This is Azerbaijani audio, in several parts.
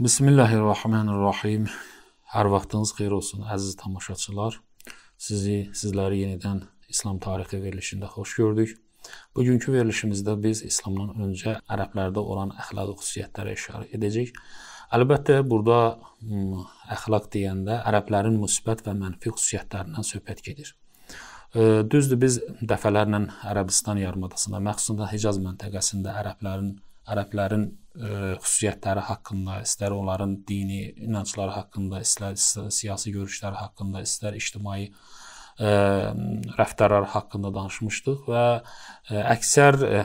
Bismillahirrahmanirrahim. Hər vaxtınız xeyir olsun əziz tamaşaçılar. Sizi, sizləri yenidən İslam tarixi verilişində xoş gördük. Bugünkü verilişimizdə biz İslamdan öncə ərəblərdə olan əxlaqi xüsusiyyətlərə işarə edəcəyik. Əlbəttə, burada əxlaq deyəndə ərəblərin müsbət və mənfi xüsusiyyətlərindən söhbət gedir. Düzdür, biz dəfələrlə Ərəbistan yarımadasında, məxsusunda Hicaz məntəqəsində ərəblərin ərəblərin ə, xüsusiyyətləri haqqında, istər onların dini inancları haqqında, istər siyasi görüşləri haqqında, istər ictimai ə, rəftarlar haqqında danışmışdıq və ə, əksər ə,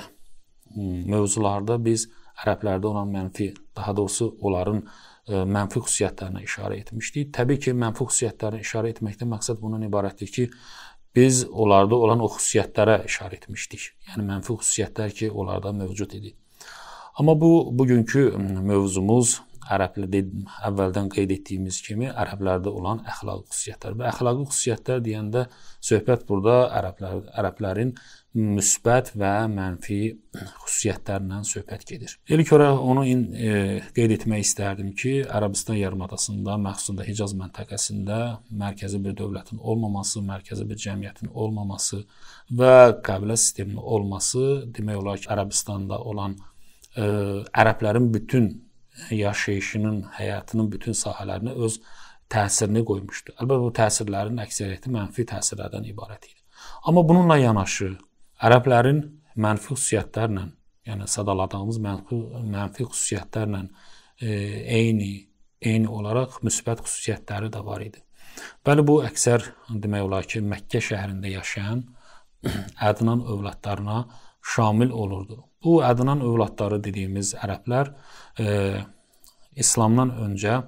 mövzularda biz ərəblərdə olan mənfi, daha doğrusu onların ə, mənfi xüsusiyyətlərinə işarə etmişdik. Təbii ki, mənfi xüsusiyyətlərə işarə etməkdə məqsəd bundan ibarətdir ki, biz onlarda olan o xüsusiyyətlərə işarə etmişdik. Yəni mənfi xüsusiyyətlər ki, onlarda mövcud idi. Amma bu bugünkü mövzumuz ərəblə əvvəldən qeyd etdiyimiz kimi ərəblərdə olan əxlaqi xüsusiyyətlər. Bu əxlaqi xüsusiyyətlər deyəndə söhbət burada ərəblər ərəblərin müsbət və mənfi xüsusiyyətlərlə söhbət gedir. İlk olaraq onu in, e, qeyd etmək istərdim ki, Ərəbistan yarımadasında, məxsusunda Hicaz məntəqəsində mərkəzi bir dövlətin olmaması, mərkəzi bir cəmiyyətin olmaması və qəbilə sisteminin olması demək olar ki, Ərəbistanda olan ə, ərəblərin bütün yaşayışının, həyatının bütün sahələrinə öz təsirini qoymuşdu. Əlbəttə bu təsirlərin əksəriyyəti mənfi təsirlərdən ibarət idi. Amma bununla yanaşı ərəblərin mənfi xüsusiyyətlərlə, yəni sadaladığımız mənfi, mənfi xüsusiyyətlərlə e, eyni eyni olaraq müsbət xüsusiyyətləri də var idi. Bəli bu əksər demək olar ki, Məkkə şəhərində yaşayan Ədnan övladlarına şamil olurdu. Bu Ədnan övladları dediyimiz ərəblər e, İslamdan öncə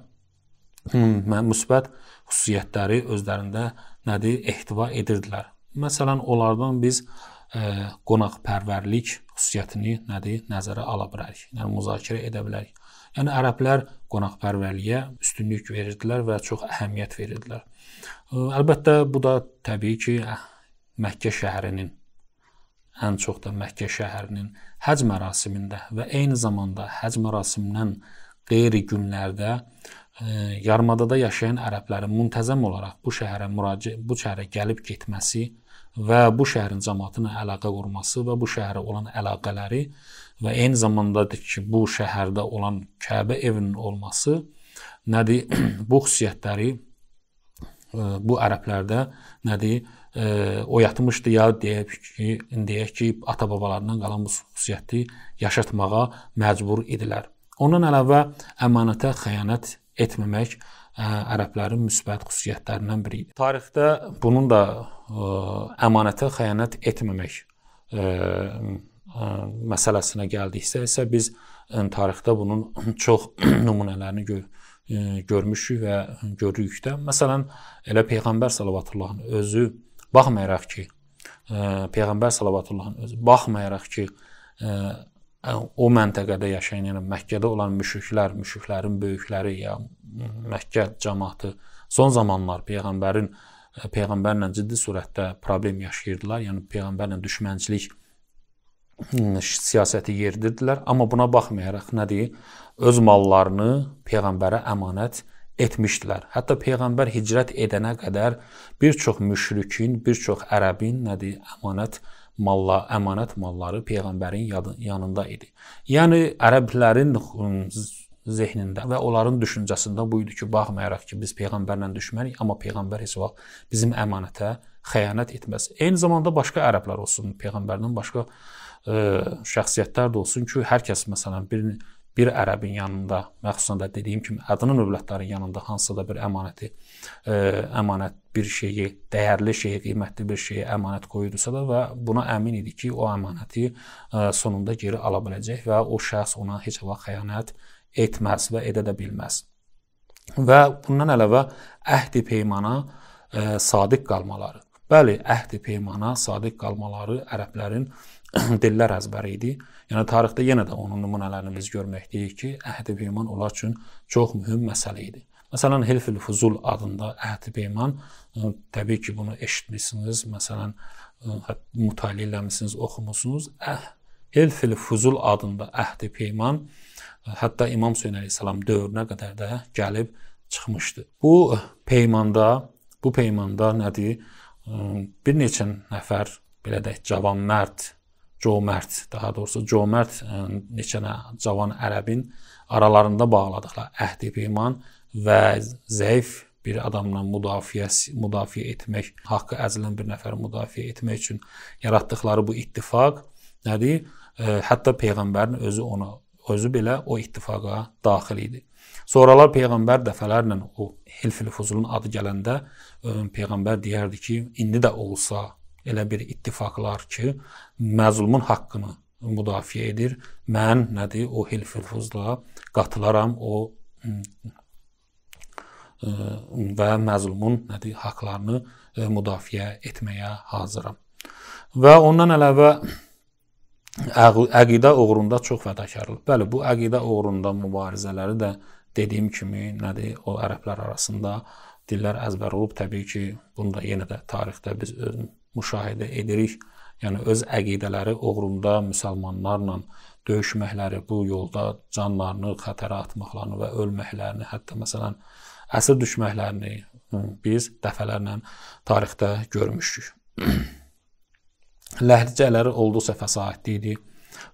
müsbət xüsusiyyətləri özlərində nədir? ehtiva edirdilər. Məsələn, onlardan biz ə, e, qonaqpərvərlik xüsusiyyətini nədir? nəzərə ala bilərik. Yəni müzakirə edə bilərik. Yəni ərəblər qonaqpərvərliyə üstünlük verirdilər və çox əhəmiyyət verirdilər. Ə, e, əlbəttə bu da təbii ki, Məkkə şəhərinin ən çox da Məkkə şəhərinin həcc mərasimində və eyni zamanda həcc mərasimindən qeyri günlərdə ə, e, yarımadada yaşayan ərəblərin müntəzəm olaraq bu şəhərə müraciət bu şəhərə gəlib getməsi və bu şəhərin cəmaatı ilə əlaqə qurması və bu şəhərə olan əlaqələri və eyni zamandadır ki, bu şəhərdə olan Kəbə evinin olması nədir? bu xüsusiyyətləri ə, e, bu ərəblərdə nədir? oyatmışdı ya deyək ki, deyək ki, ata-babalarından qalan bu xüsusiyyəti yaşatmağa məcbur idilər. Ondan əlavə əmanətə xəyanət etməmək ə, e, ərəblərin müsbət xüsusiyyətlərindən biri idi. Tarixdə bunun da ə, e, əmanətə xəyanət etməmək ə, e, ə, məsələsinə gəldiksə isə biz ə, tarixdə bunun çox nümunələrini görürük görmüşük və görürük də. Məsələn, elə peyğəmbər sallallahu əleyhi özü Baxmayaraq ki, ə, e, peyğəmbər sallallahu özü baxmayaraq ki, ə, e, o məntəqədə yaşayan, yəni Məkkədə olan müşriklər, müşriklərin böyükləri ya Məkkə cəmaatı son zamanlar peyğəmbərin e, peyğəmbərlə ciddi surətdə problem yaşayırdılar. Yəni peyğəmbərlə düşmənçilik hmm, siyasəti yeridirdilər, amma buna baxmayaraq nə deyir? Öz mallarını peyğəmbərə əmanət edir etmişdilər. Hətta peyğəmbər hicrət edənə qədər bir çox müşrikin, bir çox ərəbin nədir? Əmanət malla, əmanət malları peyğəmbərin yadı, yanında idi. Yəni ərəblərin zehnində və onların düşüncəsində bu idi ki, baxmayaraq ki, biz peyğəmbərlə düşmənik, amma peyğəmbər heç vaxt bizim əmanətə xəyanət etməz. Eyni zamanda başqa ərəblər olsun, peyğəmbərdən başqa ə, şəxsiyyətlər də olsun ki, hər kəs məsələn bir bir ərəbin yanında, məxsusən də dediyim kimi adının övlədlərin yanında hansısa da bir əmanəti, ə, e, əmanət bir şeyi, dəyərli şeyi, qiymətli bir şeyi əmanət qoydusa da və buna əmin idi ki, o əmanəti ə, e, sonunda geri ala biləcək və o şəxs ona heç vaxt xəyanət etməz və edə də bilməz. Və bundan əlavə əhd-i peymana ə, e, sadiq qalmaları. Bəli, əhd-i peymana sadiq qalmaları ərəblərin ə, dillər əzbəri idi. Yəni tarixdə yenə də onun nümunələrini biz görməkdəyik ki, əhd-i peyman onlar üçün çox mühüm məsələ idi. Məsələn, Hilfül Fuzul adında əhd-i peyman e, təbii ki, bunu eşitmisiniz. Məsələn, e, mütaliə eləmisiniz, oxumusunuz. Əh Hilfül Fuzul adında əhd-i peyman e, hətta İmam Hüseyn əleyhissalam dövrünə qədər də gəlib çıxmışdı. Bu peymanda, bu peymanda nədir? Bir neçə nəfər belə də cavan mərd Comərd, daha doğrusu Comərd e, neçə nə cavan ərəbin aralarında bağladıqlar əhd iman və zəif bir adamla müdafiə müdafiə etmək, haqqı əzilən bir nəfər müdafiə etmək üçün yaratdıqları bu ittifaq nədir? E, hətta peyğəmbərin özü ona özü belə o ittifaqa daxil idi. Sonralar peyğəmbər dəfələrlə o Hilfil Fuzulun adı gələndə e, peyğəmbər deyərdi ki, indi də olsa elə bir ittifaqlar ki, məzlumun haqqını müdafiə edir. Mən nədir? O hilfifuzla qatılaram o və məzlumun nədir? haqqlarını müdafiə etməyə hazıram. Və ondan əlavə əqidə uğrunda çox fədakarlıq. Bəli, bu əqidə uğrunda mübarizələri də dediyim kimi nədir? O ərəblər arasında dillər əzbər olub. Təbii ki, bunu da yenə də tarixdə biz müşahidə edirik. Yəni öz əqidələri uğrunda müsəlmanlarla döyüşməkləri, bu yolda canlarını xətərə atmaqlarını və ölməklərini, hətta məsələn əsir düşməklərini biz dəfələrlə tarixdə görmüşdük. Ləhcələri olduqca fəsahətli idi.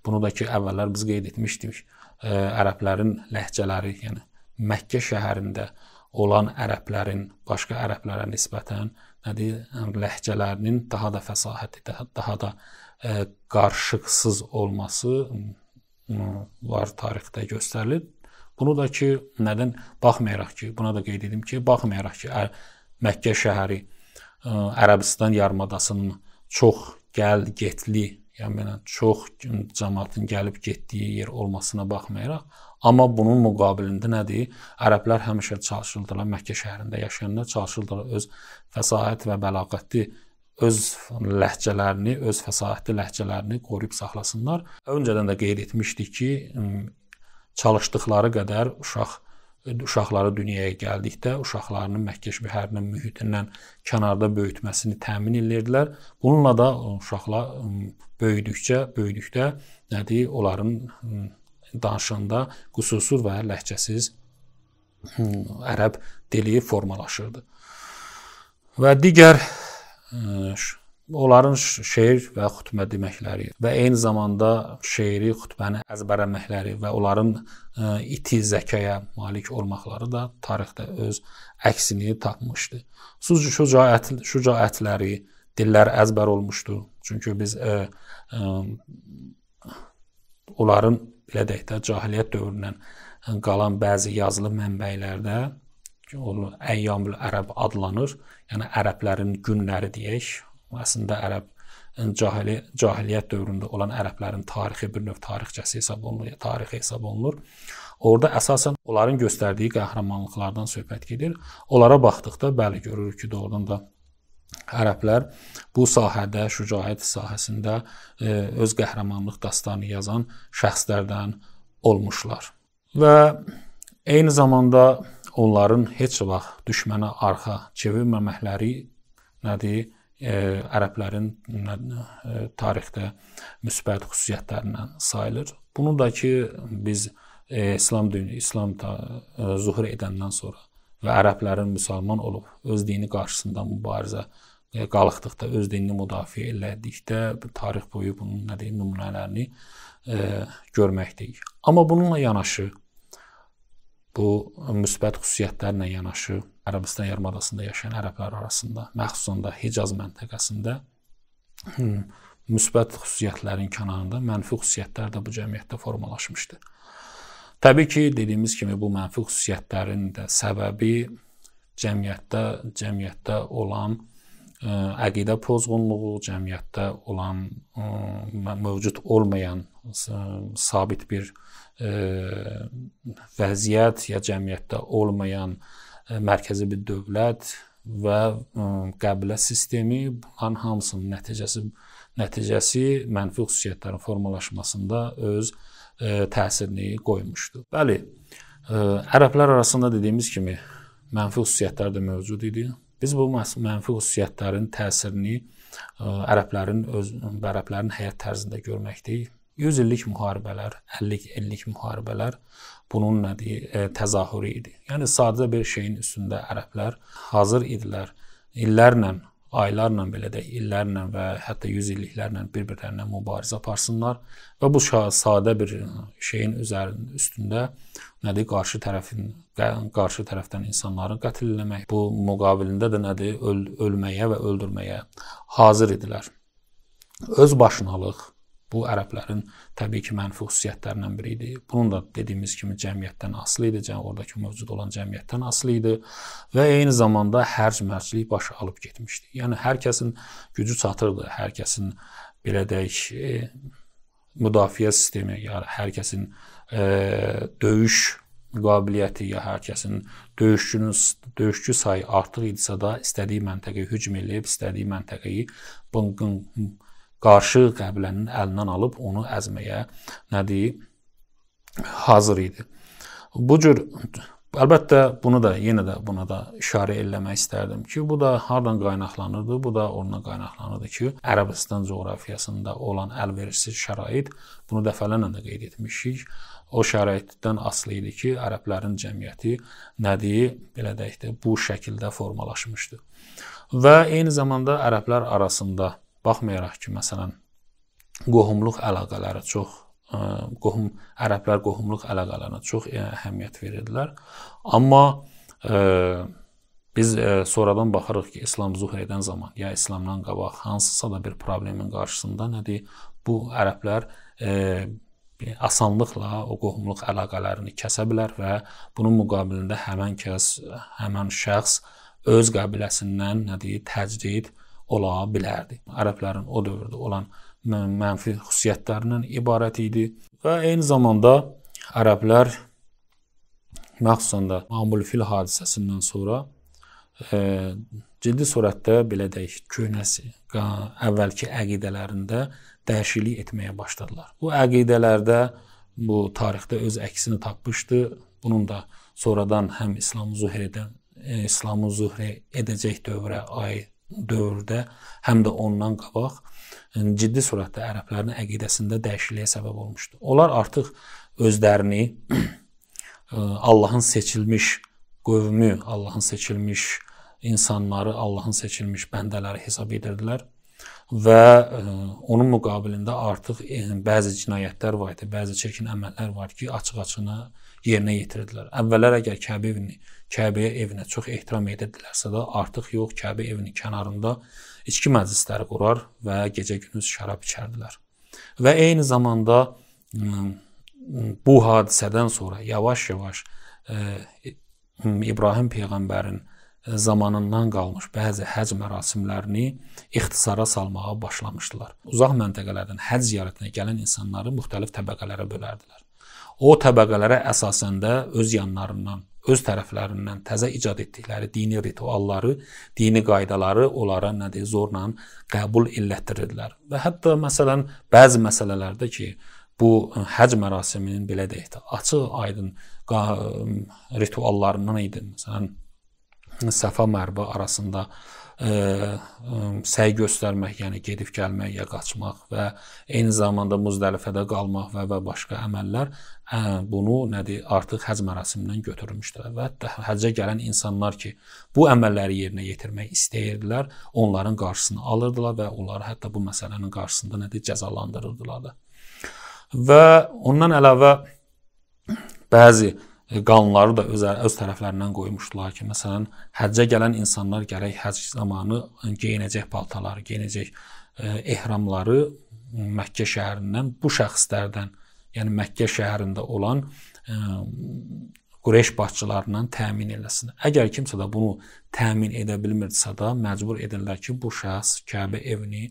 Bunu da ki əvvəllər biz qeyd etmişdik. Ə, ərəblərin ləhcələri, yəni Məkkə şəhərində olan ərəblərin başqa ərəblərə nisbətən nədir? ləhcələrinin daha da fəsahətli, daha, daha da ə, e, qarışıqsız olması var tarixdə göstərilir. Bunu da ki, nədən baxmayaraq ki, buna da qeyd edim ki, baxmayaraq ki, ə, Məkkə şəhəri ə, e, Ərəbistan yarımadasının çox gəl-getli, yəni çox cəmaatın gəlib getdiyi yer olmasına baxmayaraq, Amma bunun müqabilində nədir? Ərəblər həmişə çalışıldılar Məkkə şəhərində yaşayanda çalışıldılar öz fəsahət və bəlağətli öz ləhcələrini, öz fəsahətli ləhcələrini qoruyub saxlasınlar. Öncədən də qeyd etmişdik ki, çalışdıqları qədər uşaq uşaqları dünyaya gəldikdə uşaqlarının Məkkə şəhərinin mühitindən kənarda böyütməsini təmin edirdilər. Bununla da uşaqlar böyüdükcə, böyüdükdə nədir? Onların danışanda qüsursuz və ləhcəsiz ərəb dili formalaşırdı. Və digər e, onların şeir və xutbə deməkləri və eyni zamanda şeiri xutbəni əzbərləməkləri və onların e, iti zəkaya malik olmaqları da tarixdə öz əksini tapmışdı. Suz şücaət şücaətləri, dillər əzbər olmuşdu. Çünki biz ə, e, ə, onların belə deyək də cahiliyyət dövründən qalan bəzi yazılı mənbələrdə onu Əyyamül Ərəb adlanır. Yəni ərəblərin günləri deyək. Əslində ərəb cahili cahiliyyət dövründə olan ərəblərin tarixi bir növ tarixçəsi hesab olunur, tarixi hesab olunur. Orda əsasən onların göstərdiyi qəhrəmanlıqlardan söhbət gedir. Onlara baxdıqda bəli görürük ki, doğrudan da ərəblər bu sahədə, şücaət sahəsində e, öz qəhrəmanlıq dastanı yazan şəxslərdən olmuşlar. Və eyni zamanda onların heç vaxt düşmənə arxa çevirməməkləri nədir? E, ərəblərin e, tarixdə müsbət xüsusiyyətlərindən sayılır. Bunu da ki biz İslam dini, İslam zuhur edəndən sonra və ərəblərin müsəlman olub öz dini qarşısında mübarizə qalxdıqda, öz dinini müdafiə elədikdə tarix boyu bunun nə deyim nümunələrini e, görməkdəyik. Amma bununla yanaşı bu müsbət xüsusiyyətlərlə yanaşı Ərəbistan yarımadasında yaşayan ərəblər arasında, məxsusən də Hicaz məntəqəsində müsbət xüsusiyyətlərin kənarında mənfi xüsusiyyətlər də bu cəmiyyətdə formalaşmışdı. Təbii ki, dediyimiz kimi bu mənfi xüsusiyyətlərin də səbəbi cəmiyyətdə cəmiyyətdə olan əqidə pozğunluğu, cəmiyyətdə olan mövcud olmayan sabit bir vəziyyət ya cəmiyyətdə olmayan mərkəzi bir dövlət və qəbilə sistemi bunların hamısının nəticəsi nəticəsi mənfi xüsusiyyətlərin formalaşmasında öz təsirini qoymuşdu. Bəli, ərəblər arasında dediyimiz kimi mənfi xüsusiyyətlər də mövcud idi Biz bu mənfi xüsusiyyətlərin təsirini ərəblərin öz ərəblərin həyat tərzində görməkdəyik. 100 illik müharibələr, 50 illik müharibələr bunun nədir təzahürü idi. Yəni sadə bir şeyin üstündə ərəblər hazır idilər. İllərlə, aylarla belə də illərlə və hətta 100 illiklərlə bir-birlərinə mübarizə aparsınlar və bu sadə bir şeyin üzərində üstündə nədir qarşı tərəfin qarşı tərəfdən insanları qətl etmək, bu müqabilində də nədir? Öl ölməyə və öldürməyə hazır idilər. Öz başınalıq bu ərəblərin təbii ki, mənfi xüsusiyyətlərindən biri idi. Bunun da dediyimiz kimi cəmiyyətdən asılı idi, cəm oradakı mövcud olan cəmiyyətdən asılı idi və eyni zamanda hərc-mərclik başa alıb getmişdi. Yəni hər kəsin gücü çatırdı, hər kəsin belə deyək, e, müdafiə sistemi, yəni hər kəsin e, döyüş qabiliyyəti ya hər kəsin döyüşçünün döyüşçü sayı artıq idisə də istədiyi məntəqəyə hücum eləyib, istədiyi məntəqəyi bunqın qarşı qəbilənin əlindən alıb onu əzməyə nə deyir hazır idi. Bu cür Əlbəttə bunu da yenə də buna da işarə eləmək istərdim ki, bu da hardan qaynaqlanırdı? Bu da ondan qaynaqlanırdı ki, Ərəbistan coğrafiyasında olan əlverişsiz şərait, bunu dəfələrlə də qeyd etmişik. O şəraitdən asılı idi ki, ərəblərin cəmiyyəti nədir, belə deyək də, bu şəkildə formalaşmışdı. Və eyni zamanda ərəblər arasında baxmayaraq ki, məsələn, qohumluq əlaqələri çox qohum ərəblər qohumluq əlaqələrinə çox e, əhəmiyyət verirdilər. Amma ə, e, biz ə, e, sonradan baxırıq ki, İslam zuhr edən zaman ya İslamdan qabaq hansısa da bir problemin qarşısında nədir? Bu ərəblər ə, asanlıqla o qohumluq əlaqələrini kəsə bilər və bunun müqabilində həmin kəs, həmin şəxs öz qəbiləsindən nədir təcrid ola bilərdi. Ərəblərin o dövrdə olan mənfi xüsusiyyətlərindən ibarət idi və eyni zamanda ərəblər məxsusən də Mamul fil hadisəsindən sonra e, ciddi sürətdə belə deyək, köhnəsi əvvəlki əqidələrində dəyişiklik etməyə başladılar. Bu əqidələrdə bu tarixdə öz əksini tapmışdı. Bunun da sonradan həm İslam zühr edən e, İslamı zühr edəcək dövrə aid dövrdə həm də ondan qabaq e, ciddi surətdə ərəblərin əqidəsində dəyişikliyə səbəb olmuşdu. Onlar artıq özlərini e, Allahın seçilmiş qövmü, Allahın seçilmiş insanları, Allahın seçilmiş bəndələri hesab edirdilər və e, onun müqabilində artıq bəzi cinayətlər var idi, bəzi çirkin əməllər var ki, açıq-açığına açıq yerinə yetirdilər. Əvvəllər əgər Kəbə evini, Kəbəyə evinə çox ehtiram edirdilərsə də, artıq yox, Kəbə evinin kənarında içki məclisləri qurar və gecə-gündüz şərab içərdilər. Və eyni zamanda bu hadisədən sonra yavaş-yavaş İbrahim peyğəmbərin zamanından qalmış bəzi həcc mərasimlərini ixtisara salmağa başlamışdılar. Uzaq məntəqələrdən həcc ziyarətinə gələn insanları müxtəlif təbəqələrə bölərdilər o təbəqələrə əsasəndə öz yanlarından öz tərəflərindən təzə icad etdikləri dini ritualları, dini qaydaları onlara nədir zorla qəbul illətdirirlər. Və hətta məsələn bəzi məsələlərdə ki, bu həcc mərasiminin belə deyək də açıq-aydın rituallarından idi. Məsələn Səfa Mərvə arasında səy göstərmək, yəni gedib gəlmək ya qaçmaq və eyni zamanda Muzdəlifədə qalmaq və və başqa əməllər ə, bunu nədir? Artıq həcc mərasimindən götürülmüşdür. Və hətta həccə gələn insanlar ki, bu əməlləri yerinə yetirmək istəyirdilər, onların qarşısını alırdılar və onları hətta bu məsələnin qarşısında nədir? cəzalandırırdılar da. Və ondan əlavə bəzi qanunları da öz, öz tərəflərindən qoymuşdular ki, məsələn, həccə gələn insanlar gərək həcc zamanı geyinəcək paltarları, geyinəcək e, ehramları Məkkə şəhərindən bu şəxslərdən, yəni Məkkə şəhərində olan ə, e, Qureyş başçılarından təmin eləsin. Əgər kimsə də bunu təmin edə bilmirsə də məcbur edirlər ki, bu şəxs Kəbə evini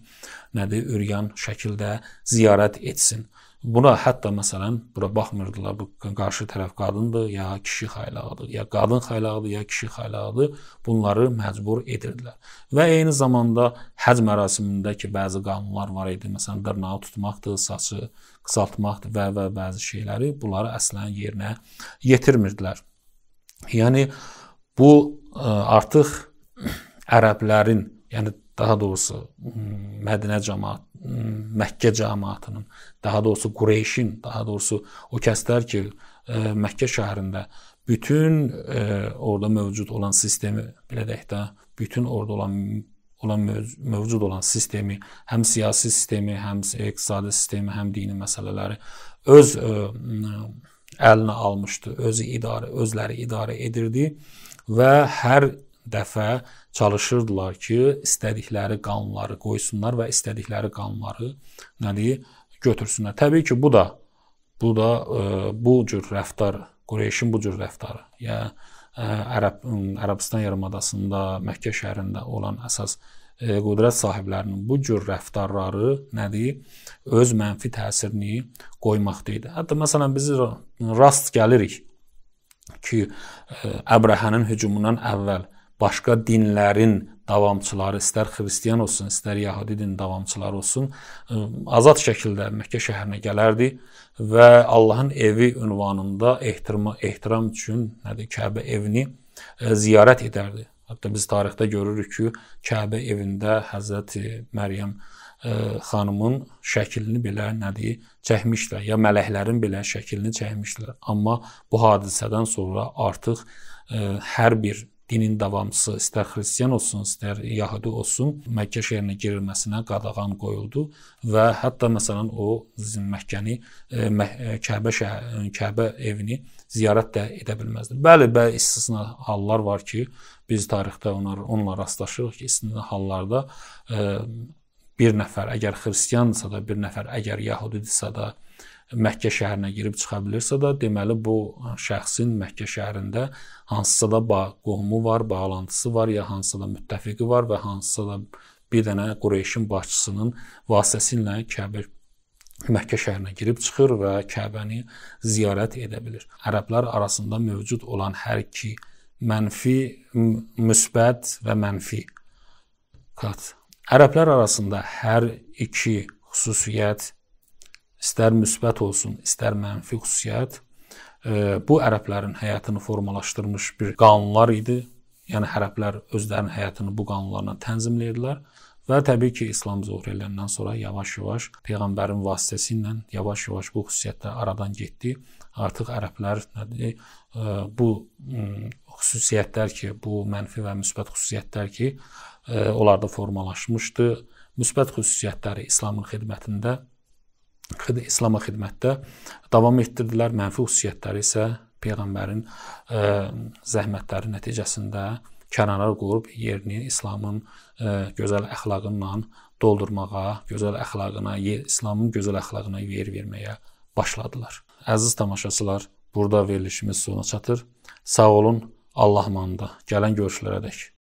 nədir, üryan şəkildə ziyarət etsin. Buna hətta məsələn bura baxmırdılar bu qarşı tərəf qadındır ya kişi xaylağıdır, ya qadın xaylağıdır, ya kişi xaylağıdır. Bunları məcbur edirdilər. Və eyni zamanda həcc mərasimində ki, bəzi qanunlar var idi, məsələn dırnağı tutmaqdır, saçı qısaltmaqdır və və bəzi şeyləri bunları əslən yerinə yetirmirdilər. Yəni bu artıq ərəblərin, yəni daha doğrusu Mədinə cəmaət Məkkə cəmaatının, daha doğrusu Qureyşin, daha doğrusu o kəslər ki, e, Məkkə şəhərində bütün e, orada mövcud olan sistemi belə deyək də, bütün orada olan olan mövcud olan sistemi, həm siyasi sistemi, həm iqtisadi sistemi, həm dini məsələləri öz e, əlinə almışdı, özü idarə, özləri idarə edirdi və hər dəfə çalışırdılar ki, istədikləri qanunları qoysunlar və istədikləri qanunları nədir yəni, götürsünlər. Təbii ki, bu da bu da ə, e, bu cür rəftar, Qureyşin bu cür rəftarı, ya ə, e, Ərəb Ərəbistan yarımadasında, Məkkə şəhərində olan əsas ə, e, qudrət sahiblərinin bu cür rəftarları nədir? Öz mənfi təsirini qoymaqda idi. Hətta məsələn biz rast gəlirik ki, Əbrəhənin hücumundan əvvəl başqa dinlərin davamçıları, istər xristian olsun, istər yəhudi din davamçıları olsun, azad şəkildə Məkkə şəhərinə gələrdi və Allahın evi ünvanında ehtiram ehtiram üçün nədir Kəbə evini ziyarət edərdi. Hətta biz tarixdə görürük ki, Kəbə evində Həzrət Məryəm xanımın şəklini belə nədir çəkmişlər, ya mələklərin belə şəklini çəkmişlər. Amma bu hadisədən sonra artıq hər bir dinin davamçısı, istər xristian olsun, istər yəhudi olsun, Məkkə şəhərinə girilməsinə qadağan qoyuldu və hətta məsələn o Məkkəni e, e, Kəbə şəhər e, Kəbə evini ziyarət də edə bilməzdi. Bəli, bəli, istisna hallar var ki, biz tarixdə onlar onunla rastlaşırıq ki, istisna hallarda bir nəfər əgər xristiansa da, bir nəfər əgər yəhudidirsə də, Məkkə şəhərinə girib çıxa bilirsə də, deməli bu şəxsin Məkkə şəhərində hansısa da bağ, qohumu var, bağlantısı var, ya hansısa da müttəfiqi var və hansısa da bir dənə Qureyşin başçısının vasitəsilə Kəbə Məkkə şəhərinə girib çıxır və Kəbəni ziyarət edə bilir. Ərəblər arasında mövcud olan hər iki mənfi, müsbət və mənfi qat. Ərəblər arasında hər iki xüsusiyyət istər müsbət olsun, istər mənfi xüsusiyyət e, bu ərəblərin həyatını formalaşdırmış bir qanunlar idi. Yəni ərəblər özlərinin həyatını bu qanunlarla tənzimləyirdilər və təbii ki, İslam zöhr edəndən sonra yavaş-yavaş peyğəmbərin vasitəsi ilə yavaş-yavaş bu xüsusiyyətlər aradan getdi. Artıq ərəblər nədir? E, bu xüsusiyyətlər ki, bu mənfi və müsbət xüsusiyyətlər ki, e, onlarda formalaşmışdı. Müsbət xüsusiyyətləri İslamın xidmətində İslama xidmətdə davam etdirdilər. Mənfi xüsusiyyətləri isə peyğəmbərin ə, e, zəhmətləri nəticəsində kənara qurub yerini İslamın ə, e, gözəl əxlaqınla doldurmağa, gözəl əxlaqına, İslamın gözəl əxlaqına yer verməyə başladılar. Əziz tamaşaçılar, burada verilişimiz sona çatır. Sağ olun, Allah mandı. Gələn görüşlərədək.